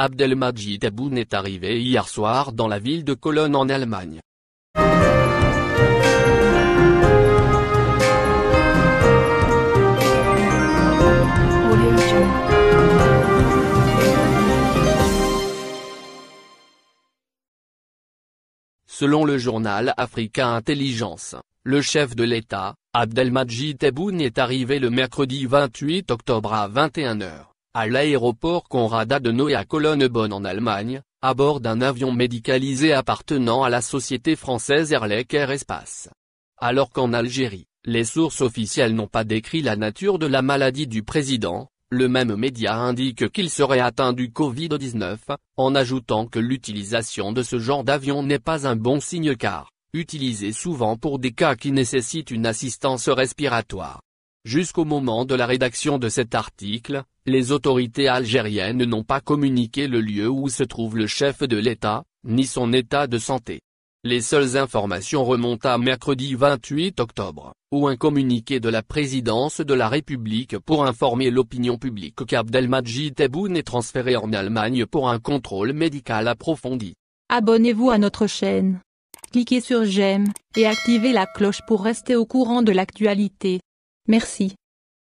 Abdelmajid Tebboune est arrivé hier soir dans la ville de Cologne en Allemagne. Selon le journal Africa Intelligence, le chef de l'État, Abdelmajid Tebboune est arrivé le mercredi 28 octobre à 21h à l'aéroport Konrad Adenauer à cologne bonne en Allemagne, à bord d'un avion médicalisé appartenant à la société française Airlec Air Espace. Alors qu'en Algérie, les sources officielles n'ont pas décrit la nature de la maladie du président, le même média indique qu'il serait atteint du Covid-19, en ajoutant que l'utilisation de ce genre d'avion n'est pas un bon signe car, utilisé souvent pour des cas qui nécessitent une assistance respiratoire, Jusqu'au moment de la rédaction de cet article, les autorités algériennes n'ont pas communiqué le lieu où se trouve le chef de l'État, ni son état de santé. Les seules informations remontent à mercredi 28 octobre, où un communiqué de la présidence de la République pour informer l'opinion publique qu'Abdelmajid Tebboune est transféré en Allemagne pour un contrôle médical approfondi. Abonnez-vous à notre chaîne. Cliquez sur j'aime, et activez la cloche pour rester au courant de l'actualité. Merci.